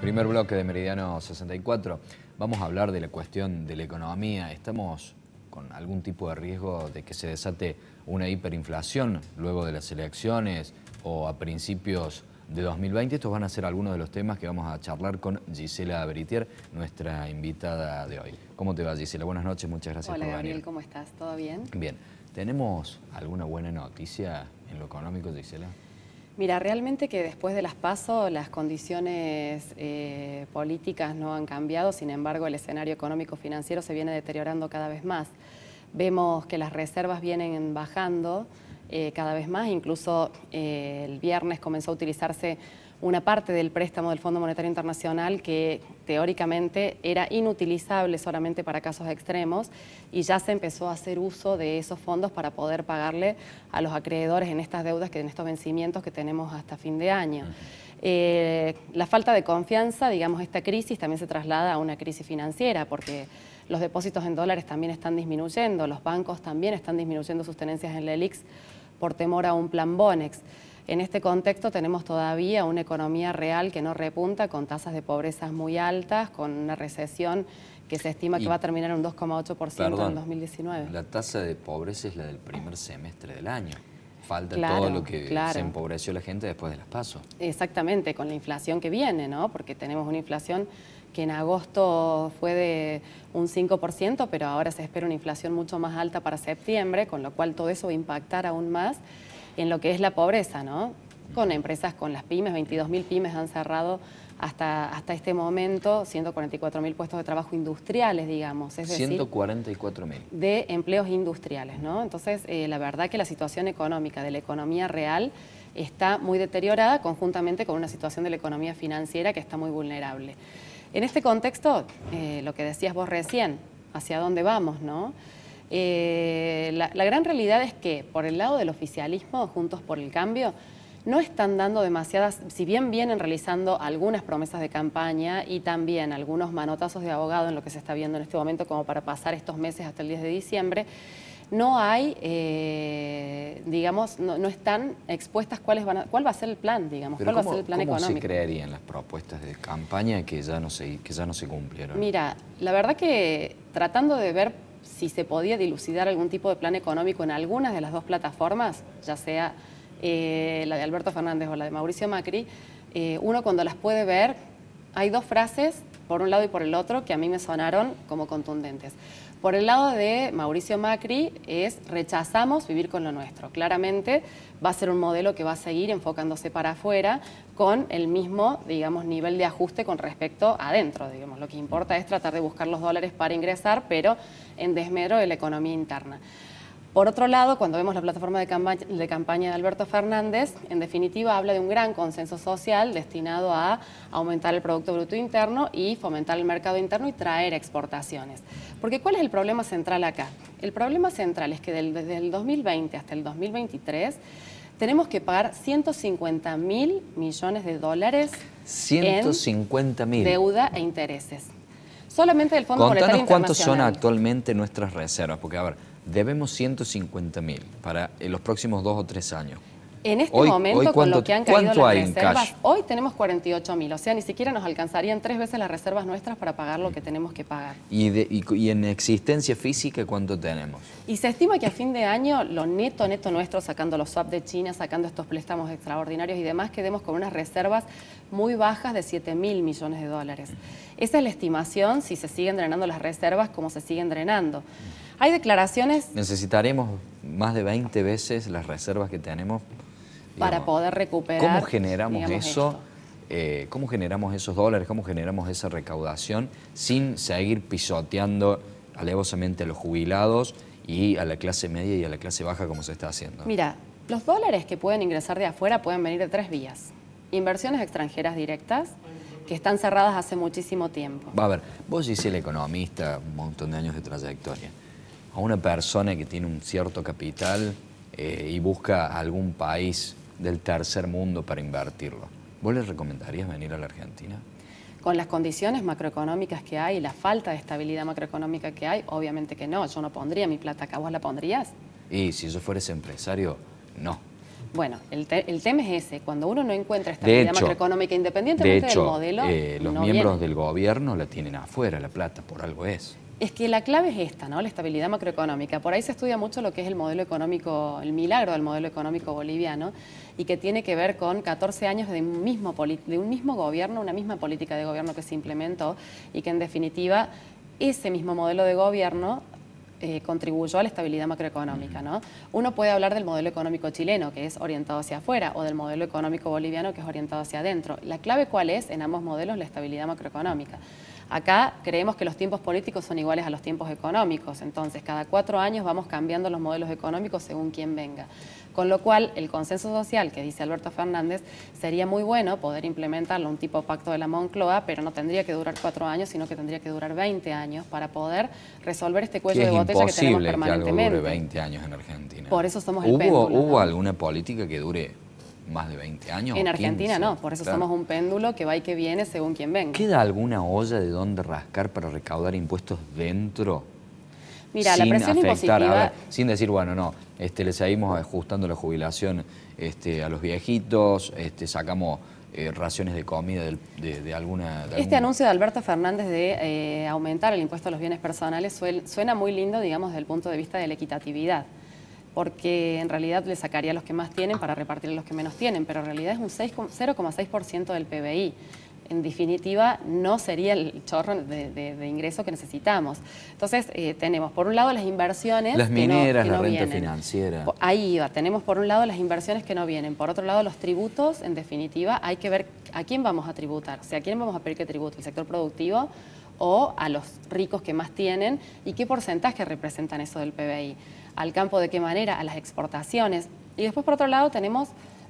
Primer bloque de Meridiano 64. Vamos a hablar de la cuestión de la economía. Estamos con algún tipo de riesgo de que se desate una hiperinflación luego de las elecciones o a principios de 2020. Estos van a ser algunos de los temas que vamos a charlar con Gisela Beritier, nuestra invitada de hoy. ¿Cómo te va, Gisela? Buenas noches, muchas gracias Hola, por venir. Hola, Daniel, ¿cómo estás? ¿Todo bien? Bien. ¿Tenemos alguna buena noticia en lo económico, Gisela? Mira, realmente que después de las pasos las condiciones eh, políticas no han cambiado, sin embargo el escenario económico financiero se viene deteriorando cada vez más. Vemos que las reservas vienen bajando eh, cada vez más, incluso eh, el viernes comenzó a utilizarse una parte del préstamo del Fondo Monetario Internacional que teóricamente era inutilizable solamente para casos extremos y ya se empezó a hacer uso de esos fondos para poder pagarle a los acreedores en estas deudas, que en estos vencimientos que tenemos hasta fin de año. Eh, la falta de confianza, digamos, esta crisis también se traslada a una crisis financiera porque los depósitos en dólares también están disminuyendo, los bancos también están disminuyendo sus tenencias en el ELIX por temor a un plan Bonex. En este contexto tenemos todavía una economía real que no repunta, con tasas de pobreza muy altas, con una recesión que se estima que va a terminar en un 2,8% en 2019. La tasa de pobreza es la del primer semestre del año. Falta todo lo que se empobreció la gente después de las pasos. Exactamente, con la inflación que viene, ¿no? Porque tenemos una inflación que en agosto fue de un 5%, pero ahora se espera una inflación mucho más alta para septiembre, con lo cual todo eso va a impactar aún más en lo que es la pobreza, ¿no? Con empresas, con las pymes, 22.000 pymes han cerrado hasta, hasta este momento 144.000 puestos de trabajo industriales, digamos. Es 144.000. De empleos industriales, ¿no? Entonces, eh, la verdad que la situación económica de la economía real está muy deteriorada conjuntamente con una situación de la economía financiera que está muy vulnerable. En este contexto, eh, lo que decías vos recién, hacia dónde vamos, ¿no? Eh, la, gran realidad es que por el lado del oficialismo, Juntos por el Cambio, no están dando demasiadas, si bien vienen realizando algunas promesas de campaña y también algunos manotazos de abogado en lo que se está viendo en este momento como para pasar estos meses hasta el 10 de diciembre, no hay, eh, digamos, no, están expuestas cuáles van cuál va a ser el plan, digamos, cuál cómo, va a ser el plan económico. se creerían las propuestas de campaña que ya no que ya no se cumplieron? Mira, la verdad que tratando de ver si se podía dilucidar algún tipo de plan económico en algunas de las dos plataformas, ya sea eh, la de Alberto Fernández o la de Mauricio Macri, eh, uno cuando las puede ver hay dos frases, por un lado y por el otro, que a mí me sonaron como contundentes. Por el lado de Mauricio Macri es rechazamos vivir con lo nuestro. Claramente va a ser un modelo que va a seguir enfocándose para afuera con el mismo, digamos, nivel de ajuste con respecto adentro, digamos. Lo que importa es tratar de buscar los dólares para ingresar, pero en desmero de la economía interna. Por otro lado, cuando vemos la plataforma de campaña, de Alberto Fernández, en definitiva habla de un gran consenso social destinado a aumentar el Producto Bruto Interno y fomentar el mercado interno y traer exportaciones. Porque ¿cuál es el problema central acá? El problema central es que desde el 2020 hasta el 2023 tenemos que pagar 150 mil millones de dólares 150 en deuda e intereses. Solamente del Fondo Monetario cuántos son actualmente nuestras reservas, porque a ver, debemos 150 mil para eh, los próximos dos o tres años. En este momento, hoy con lo que han caído las reservas, hoy tenemos 48 mil, o sea, ni siquiera nos alcanzarían tres veces las reservas nuestras para pagar lo que tenemos que pagar. ¿Y, en existencia física cuánto tenemos? Y se estima que a fin de año lo neto, neto nuestro, sacando los swaps de China, sacando estos préstamos extraordinarios y demás, quedemos con unas reservas muy bajas de 7 mil millones de dólares. Esa es la estimación si se siguen drenando las reservas como se siguen drenando. Hay declaraciones. Necesitaremos más de 20 veces las reservas que tenemos. para poder recuperar. ¿Cómo generamos eso? Eh, ¿Cómo generamos esos dólares? ¿Cómo generamos esa recaudación sin seguir pisoteando alevosamente a los jubilados y a la clase media y a la clase baja como se está haciendo? Mira, los dólares que pueden ingresar de afuera pueden venir de tres vías. Inversiones extranjeras directas, que están cerradas hace muchísimo tiempo. Va a ver, vos hiciste el economista, un montón de años de trayectoria a una persona que tiene un cierto capital eh, y busca algún país del tercer mundo para invertirlo, ¿vos le recomendarías venir a la Argentina? Con las condiciones macroeconómicas que hay la falta de estabilidad macroeconómica que hay, obviamente que no. Yo no pondría mi plata acá, ¿vos la pondrías? Y si yo fueres empresario, no. Bueno, el, tema es ese. Cuando uno no encuentra estabilidad macroeconómica independientemente de del modelo. Eh, los miembros del gobierno la tienen afuera, la plata, por algo es es que la clave es esta, ¿no? La estabilidad macroeconómica. Por ahí se estudia mucho lo que es el modelo económico, el milagro del modelo económico boliviano y que tiene que ver con 14 años de un mismo, de un mismo gobierno, una misma política de gobierno que se implementó y que en definitiva ese mismo modelo de gobierno eh, contribuyó a la estabilidad macroeconómica. ¿no? Uno puede hablar del modelo económico chileno, que es orientado hacia afuera, o del modelo económico boliviano, que es orientado hacia adentro. La clave cuál es en ambos modelos la estabilidad macroeconómica. Acá creemos que los tiempos políticos son iguales a los tiempos económicos, entonces cada cuatro años vamos cambiando los modelos económicos según quien venga. Con lo cual, el consenso social que dice Alberto Fernández sería muy bueno poder implementarlo, un tipo pacto de la Moncloa, pero no tendría que durar cuatro años, sino que tendría que durar 20 años para poder resolver este cuello de botella que tenemos permanentemente. Que dure 20 años en Argentina. Por eso somos el ¿Hubo, ¿Hubo alguna política que dure más de 20 años. En Argentina no, por eso somos un péndulo que va y que viene según quien venga. ¿Queda alguna olla de dónde rascar para recaudar impuestos dentro? Mira, la presión afectar, impositiva... sin decir, bueno, no, este, le seguimos ajustando la jubilación este, a los viejitos, este, sacamos... Eh, raciones de comida de, alguna... este anuncio de Alberto Fernández de eh, aumentar el impuesto a los bienes personales suena muy lindo, digamos, desde el punto de vista de la equitatividad porque en realidad le sacaría a los que más tienen para repartir a los que menos tienen, pero en realidad es un 0,6% del PBI en definitiva no sería el chorro de, ingreso que necesitamos. Entonces, eh, tenemos por un lado las inversiones. Las mineras, la financiera. Ahí va, tenemos por un lado las inversiones que no vienen, por otro lado los tributos, en definitiva, hay que ver a quién vamos a tributar, o sea, a quién vamos a pedir que tribute, el sector productivo o a los ricos que más tienen y qué porcentaje representan eso del PBI al campo de qué manera, a las exportaciones. Y después, por otro lado, tenemos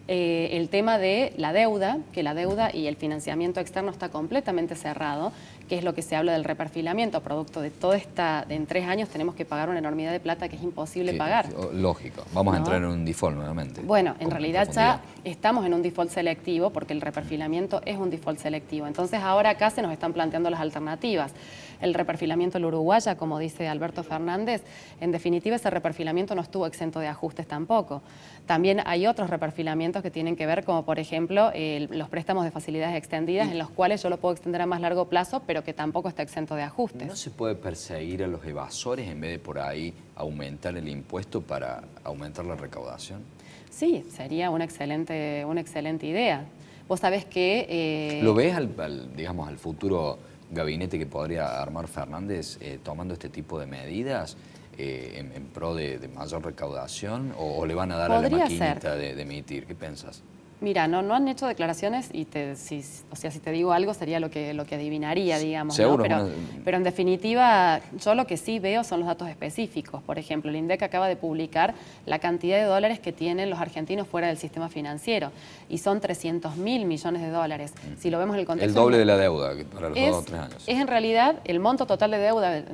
eh, el tema de la deuda, que la deuda y el financiamiento externo está completamente cerrado que es lo que se habla del reperfilamiento, producto de toda esta, de en tres años tenemos que pagar una enormidad de plata que es imposible pagar. Lógico, vamos a entrar en un default nuevamente. Bueno, en realidad ya estamos en un default selectivo porque el reperfilamiento es un default selectivo. Entonces ahora acá se nos están planteando las alternativas. El reperfilamiento del Uruguaya, como dice Alberto Fernández, en definitiva ese reperfilamiento no estuvo exento de ajustes tampoco. También hay otros reperfilamientos que tienen que ver como por ejemplo los préstamos de facilidades extendidas en los cuales yo lo puedo extender a más largo plazo, pero pero que tampoco está exento de ajustes. ¿No se puede perseguir a los evasores en vez de por ahí aumentar el impuesto para aumentar la recaudación? Sí, sería una excelente, una excelente idea. Vos sabés que... Eh, ¿Lo ves al, digamos, al futuro gabinete que podría armar Fernández eh, tomando este tipo de medidas? Eh, en, pro de, mayor recaudación o, le van a dar a la maquinita de, emitir? ¿Qué piensas? Mira, no, no han hecho declaraciones y te, si, o sea, si te digo algo sería lo que, lo que adivinaría, digamos. pero, en definitiva, yo lo que sí veo son los datos específicos. Por ejemplo, el INDEC acaba de publicar la cantidad de dólares que tienen los argentinos fuera del sistema financiero y son 300 mil millones de dólares. Mm. Si lo vemos en el contexto... El doble de la deuda para los es, dos o tres años. Es en realidad el monto total de deuda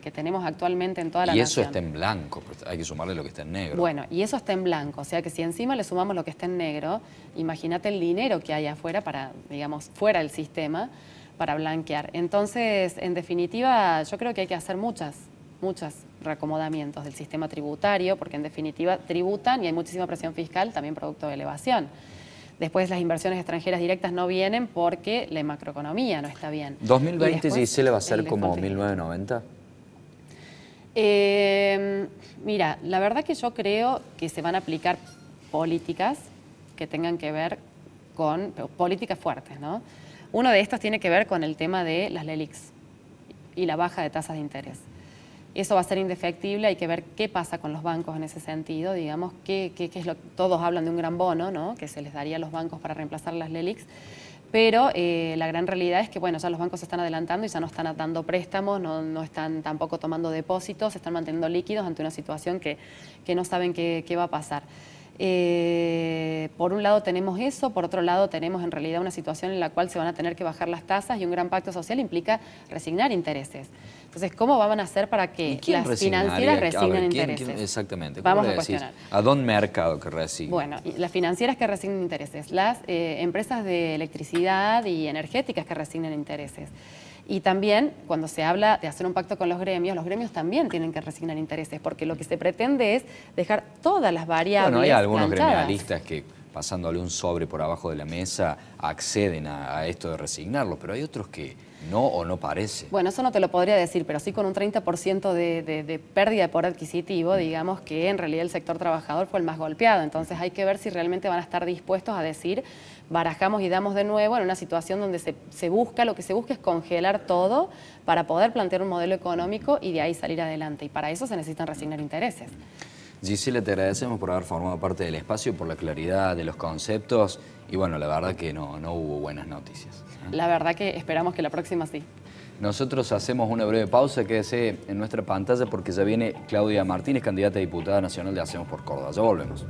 que tenemos actualmente en toda la nación. Y eso está en blanco, pues, hay que sumarle lo que está en negro. Bueno, y eso está en blanco, o sea que si encima le sumamos lo que está en negro, imagínate el dinero que hay afuera para, digamos, fuera del sistema para blanquear. Entonces, en definitiva, yo creo que hay que hacer muchas, muchas reacomodamientos del sistema tributario, porque en definitiva tributan y hay muchísima presión fiscal, también producto de elevación. Después las inversiones extranjeras directas no vienen porque la macroeconomía no está bien. ¿2020 se le va a ser como 1990? Eh, mira, la verdad que yo creo que se van a aplicar políticas que tengan que ver con políticas fuertes. ¿no? Uno de estos tiene que ver con el tema de las LELIX y la baja de tasas de interés. Eso va a ser indefectible, hay que ver qué pasa con los bancos en ese sentido, digamos, que, todos hablan de un gran bono ¿no? que se les daría a los bancos para reemplazar las LELIX, pero eh, la gran realidad es que, bueno, ya los bancos se están adelantando y ya no están dando préstamos, no, están tampoco tomando depósitos, se están manteniendo líquidos ante una situación que, no saben qué, va a pasar. Eh, por un lado tenemos eso, por otro lado tenemos en realidad una situación en la cual se van a tener que bajar las tasas y un gran pacto social implica resignar intereses. Entonces, ¿cómo van a hacer para que las financieras resignen intereses? exactamente. Vamos a cuestionar. ¿A dónde mercado que resignen? Bueno, las financieras que resignen intereses, las eh, empresas de electricidad y energéticas que resignen intereses. Y también, cuando se habla de hacer un pacto con los gremios, los gremios también tienen que resignar intereses, porque lo que se pretende es dejar todas las variables. Bueno, hay algunos gremialistas que pasándole un sobre por abajo de la mesa acceden a esto de resignarlo, pero hay otros que no o no parece. Bueno, eso no te lo podría decir, pero sí con un 30% de, de, pérdida de poder adquisitivo, digamos que en realidad el sector trabajador fue el más golpeado. Entonces hay que ver si realmente van a estar dispuestos a decir, barajamos y damos de nuevo en una situación donde se, se busca, lo que se busca es congelar todo para poder plantear un modelo económico y de ahí salir adelante. Y para eso se necesitan resignar intereses. Gisela, te agradecemos por haber formado parte del espacio, por la claridad de los conceptos y bueno, la verdad que no, hubo buenas noticias. ¿eh? La verdad que esperamos que la próxima sí. Nosotros hacemos una breve pausa, quédese en nuestra pantalla porque ya viene Claudia Martínez, candidata a diputada nacional de Hacemos por Córdoba. Ya volvemos.